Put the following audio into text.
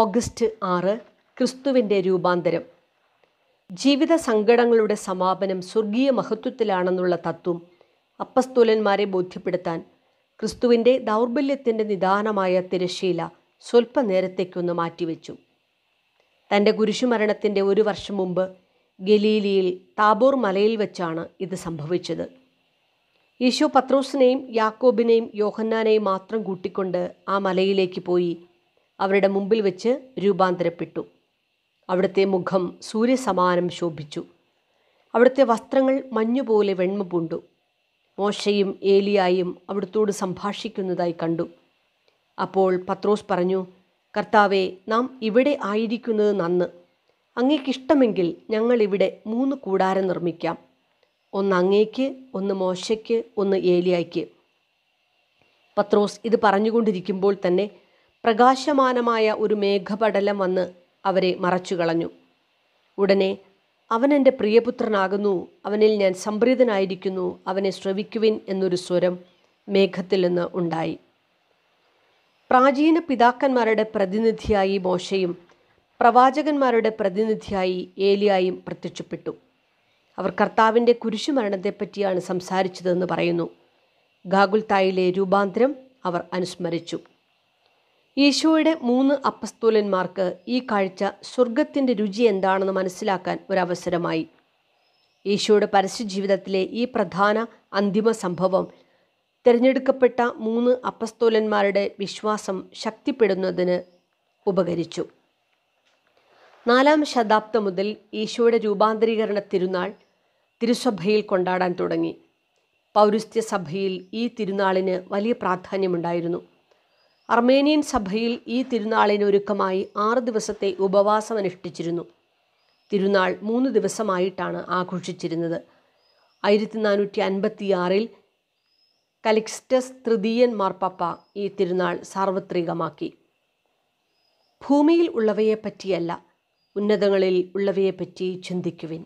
August ആറ് ക്രിസ്തുവിൻ്റെ രൂപാന്തരം ജീവിത സങ്കടങ്ങളുടെ സമാപനം സ്വർഗീയ മഹത്വത്തിലാണെന്നുള്ള തത്വം അപ്പസ്തൂലന്മാരെ ബോധ്യപ്പെടുത്താൻ ക്രിസ്തുവിൻ്റെ ദൗർബല്യത്തിൻ്റെ നിദാനമായ തിരശീല സ്വല്പനേരത്തേക്കൊന്ന് മാറ്റിവെച്ചു തൻ്റെ കുരിശുമരണത്തിൻ്റെ ഒരു വർഷം മുമ്പ് ഗലീലിയിൽ താബോർ മലയിൽ വെച്ചാണ് ഇത് സംഭവിച്ചത് യേശു പത്രോസിനെയും യാക്കോബിനെയും യോഹന്നാനെയും മാത്രം കൂട്ടിക്കൊണ്ട് ആ മലയിലേക്ക് പോയി അവരുടെ മുമ്പിൽ വെച്ച് രൂപാന്തരപ്പെട്ടു അവിടുത്തെ മുഖം സൂര്യസമാനം ശോഭിച്ചു അവിടുത്തെ വസ്ത്രങ്ങൾ മഞ്ഞുപോലെ വെണ്മ പൂണ്ടു മോശയും ഏലിയായും അവിടുത്തോട് സംഭാഷിക്കുന്നതായി കണ്ടു അപ്പോൾ പത്രോസ് പറഞ്ഞു കർത്താവെ നാം ഇവിടെ ആയിരിക്കുന്നത് നന്ന് അങ്ങേക്കിഷ്ടമെങ്കിൽ ഞങ്ങളിവിടെ മൂന്ന് കൂടാരം നിർമ്മിക്കാം ഒന്ന് അങ്ങേക്ക് ഒന്ന് മോശയ്ക്ക് ഒന്ന് ഏലിയായ്ക്ക് പത്രോസ് ഇത് പറഞ്ഞുകൊണ്ടിരിക്കുമ്പോൾ തന്നെ പ്രകാശമാനമായ ഒരു മേഘപടലം വന്ന് അവരെ മറച്ചു കളഞ്ഞു ഉടനെ അവൻ എൻ്റെ പ്രിയപുത്രനാകുന്നു അവനിൽ ഞാൻ സംപ്രീതനായിരിക്കുന്നു അവനെ ശ്രവിക്കുവിൻ എന്നൊരു സ്വരം മേഘത്തിൽ നിന്ന് ഉണ്ടായി പ്രാചീന പിതാക്കന്മാരുടെ പ്രതിനിധിയായി മോശയും പ്രവാചകന്മാരുടെ പ്രതിനിധിയായി ഏലിയായും പ്രത്യക്ഷപ്പെട്ടു അവർ കർത്താവിൻ്റെ കുരിശുമരണത്തെപ്പറ്റിയാണ് സംസാരിച്ചതെന്ന് പറയുന്നു ഗാഗുൽത്തായിലെ രൂപാന്തരം അവർ അനുസ്മരിച്ചു ഈശോയുടെ മൂന്ന് അപ്പസ്തൂലന്മാർക്ക് ഈ കാഴ്ച സ്വർഗത്തിൻ്റെ രുചി എന്താണെന്ന് മനസ്സിലാക്കാൻ ഒരവസരമായി ഈശോയുടെ പരസ്യജീവിതത്തിലെ ഈ പ്രധാന അന്തിമ സംഭവം തിരഞ്ഞെടുക്കപ്പെട്ട മൂന്ന് അപ്പസ്തോലന്മാരുടെ വിശ്വാസം ശക്തിപ്പെടുന്നതിന് ഉപകരിച്ചു നാലാം ശതാബ്ദം മുതൽ ഈശോയുടെ രൂപാന്തരീകരണ തിരുനാൾ തിരുസഭയിൽ കൊണ്ടാടാൻ തുടങ്ങി പൗരസ്ത്യ സഭയിൽ ഈ തിരുനാളിന് വലിയ പ്രാധാന്യമുണ്ടായിരുന്നു അർമേനിയൻ സഭയിൽ ഈ തിരുനാളിനൊരുക്കമായി ആറ് ദിവസത്തെ ഉപവാസമനുഷ്ഠിച്ചിരുന്നു തിരുനാൾ മൂന്ന് ദിവസമായിട്ടാണ് ആഘോഷിച്ചിരുന്നത് ആയിരത്തി നാനൂറ്റി അൻപത്തിയാറിൽ കലിക്സ്റ്റസ് തൃതീയൻ മാർപ്പാപ്പ ഈ തിരുനാൾ സാർവത്രികമാക്കി ഭൂമിയിൽ ഉള്ളവയെപ്പറ്റിയല്ല ഉന്നതങ്ങളിൽ ഉള്ളവയെപ്പറ്റി ചിന്തിക്കുവിൻ